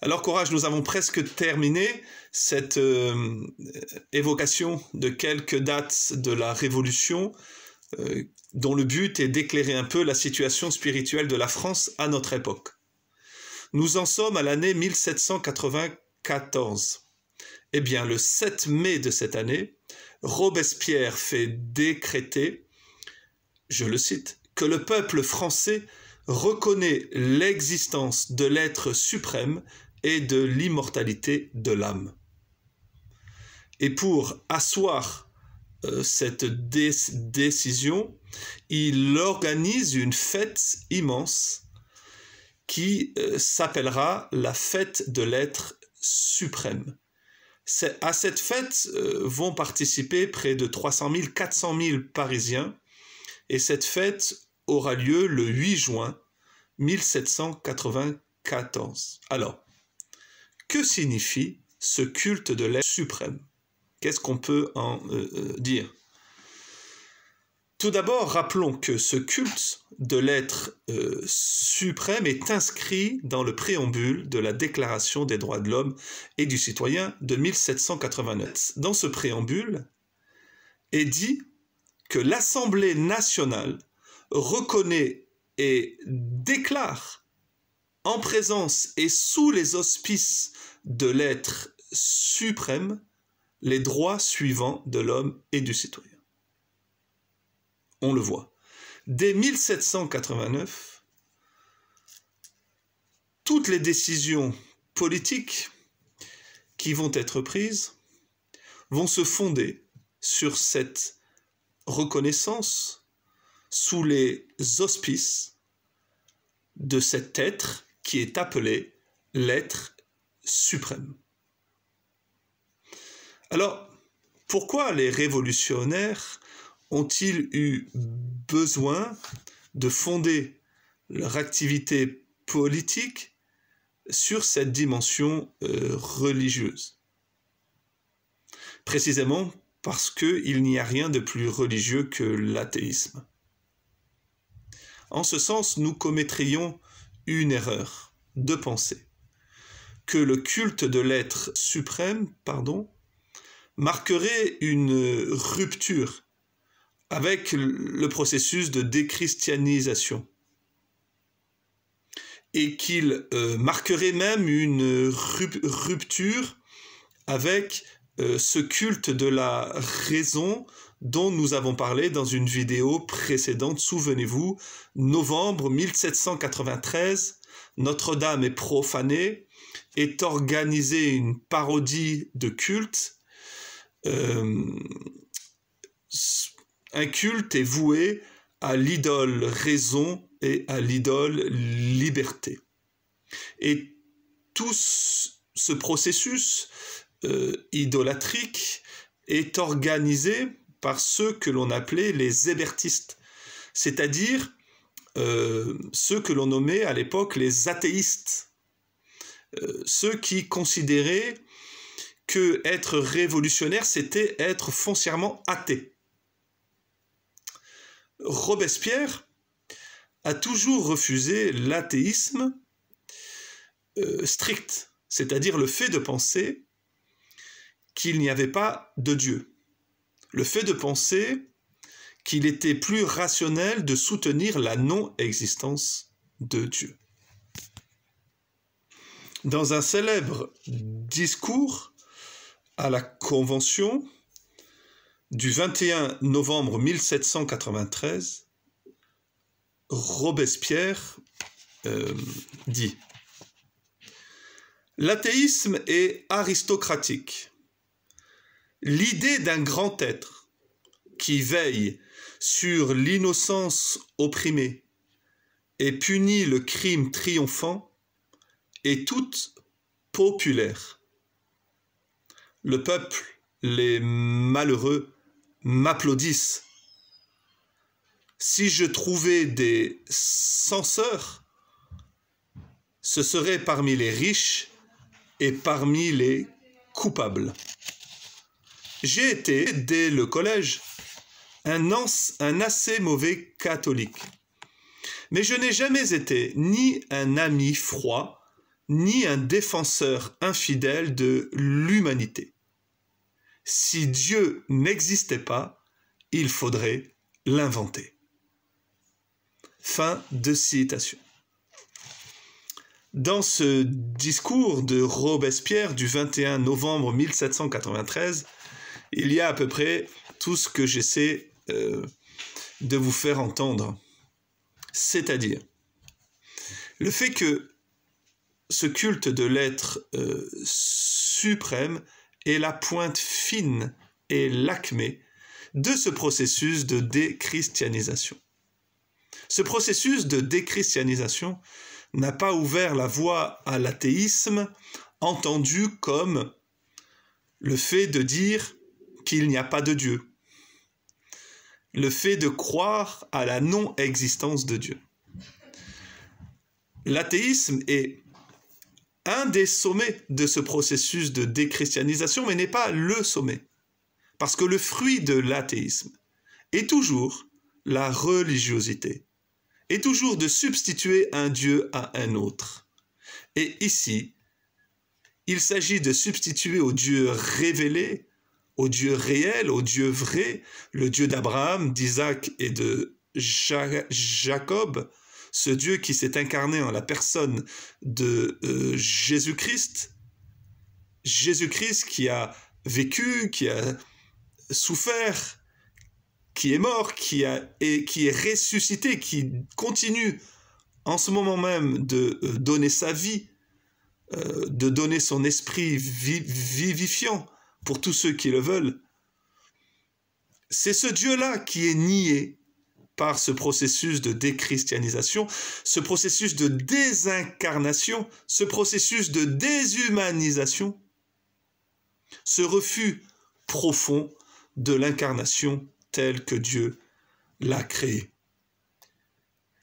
Alors Courage, nous avons presque terminé cette euh, évocation de quelques dates de la Révolution euh, dont le but est d'éclairer un peu la situation spirituelle de la France à notre époque. Nous en sommes à l'année 1794. Eh bien, le 7 mai de cette année, Robespierre fait décréter, je le cite, que le peuple français reconnaît l'existence de l'être suprême et de l'immortalité de l'âme. Et pour asseoir euh, cette décision, il organise une fête immense qui euh, s'appellera la fête de l'être suprême. À cette fête euh, vont participer près de 300 000, 400 000 Parisiens, et cette fête aura lieu le 8 juin 1794. Alors, que signifie ce culte de l'être suprême Qu'est-ce qu'on peut en euh, euh, dire Tout d'abord, rappelons que ce culte de l'être euh, suprême est inscrit dans le préambule de la Déclaration des droits de l'homme et du citoyen de 1789. Dans ce préambule est dit que l'Assemblée nationale reconnaît et déclare en présence et sous les auspices de l'être suprême les droits suivants de l'homme et du citoyen. On le voit. Dès 1789, toutes les décisions politiques qui vont être prises vont se fonder sur cette reconnaissance sous les auspices de cet être qui est appelé l'être suprême. Alors, pourquoi les révolutionnaires ont-ils eu besoin de fonder leur activité politique sur cette dimension euh, religieuse Précisément parce qu'il n'y a rien de plus religieux que l'athéisme. En ce sens, nous commettrions une erreur de pensée, que le culte de l'être suprême, pardon, marquerait une rupture avec le processus de déchristianisation et qu'il euh, marquerait même une rupture avec euh, ce culte de la raison dont nous avons parlé dans une vidéo précédente, souvenez-vous, novembre 1793, Notre-Dame est profanée, est organisée une parodie de culte. Euh, un culte est voué à l'idole raison et à l'idole liberté. Et tout ce processus euh, idolatrique est organisée par ceux que l'on appelait les hébertistes, c'est-à-dire euh, ceux que l'on nommait à l'époque les athéistes, euh, ceux qui considéraient que être révolutionnaire, c'était être foncièrement athée. Robespierre a toujours refusé l'athéisme strict, c'est-à-dire le fait de penser qu'il n'y avait pas de Dieu. Le fait de penser qu'il était plus rationnel de soutenir la non-existence de Dieu. Dans un célèbre discours à la Convention du 21 novembre 1793, Robespierre euh, dit L'athéisme est aristocratique. L'idée d'un grand être qui veille sur l'innocence opprimée et punit le crime triomphant est toute populaire. Le peuple, les malheureux, m'applaudissent. Si je trouvais des censeurs, ce serait parmi les riches et parmi les coupables. J'ai été, dès le collège, un, assez mauvais catholique. Mais je n'ai jamais été ni un ami froid, ni un défenseur infidèle de l'humanité. Si Dieu n'existait pas, il faudrait l'inventer. Fin de citation. Dans ce discours de Robespierre du 21 novembre 1793, il y a à peu près tout ce que j'essaie euh, de vous faire entendre. C'est-à-dire le fait que ce culte de l'être euh, suprême est la pointe fine et l'acmé de ce processus de déchristianisation. Ce processus de déchristianisation n'a pas ouvert la voie à l'athéisme entendu comme le fait de dire qu'il n'y a pas de Dieu. Le fait de croire à la non-existence de Dieu. L'athéisme est un des sommets de ce processus de déchristianisation, mais n'est pas le sommet. Parce que le fruit de l'athéisme est toujours la religiosité, est toujours de substituer un Dieu à un autre. Et ici, il s'agit de substituer au Dieu révélé au Dieu réel, au Dieu vrai, le Dieu d'Abraham, d'Isaac et de Jacob, ce Dieu qui s'est incarné en la personne de euh, Jésus-Christ, Jésus-Christ qui a vécu, qui a souffert, qui est mort, qui, a, et qui est ressuscité, qui continue en ce moment même de euh, donner sa vie, euh, de donner son esprit vivifiant, pour tous ceux qui le veulent. C'est ce Dieu-là qui est nié par ce processus de déchristianisation, ce processus de désincarnation, ce processus de déshumanisation, ce refus profond de l'incarnation telle que Dieu l'a créée.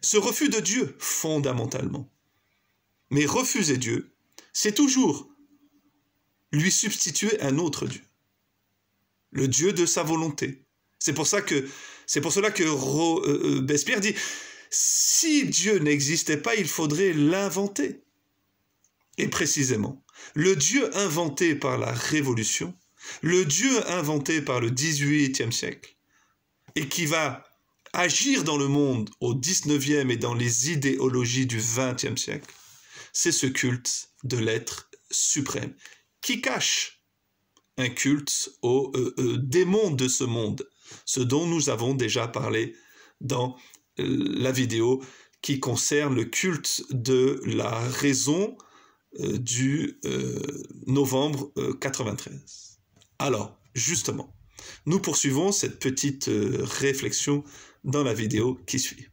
Ce refus de Dieu fondamentalement. Mais refuser Dieu, c'est toujours lui substituer un autre Dieu. Le Dieu de sa volonté. C'est pour, pour cela que euh, euh, Bespierre dit si Dieu n'existait pas, il faudrait l'inventer. Et précisément, le Dieu inventé par la Révolution, le Dieu inventé par le XVIIIe siècle, et qui va agir dans le monde au XIXe et dans les idéologies du XXe siècle, c'est ce culte de l'être suprême qui cache un culte aux euh, euh, démons de ce monde, ce dont nous avons déjà parlé dans euh, la vidéo qui concerne le culte de la raison du novembre 93. Alors, justement, nous poursuivons cette petite réflexion dans la vidéo qui suit.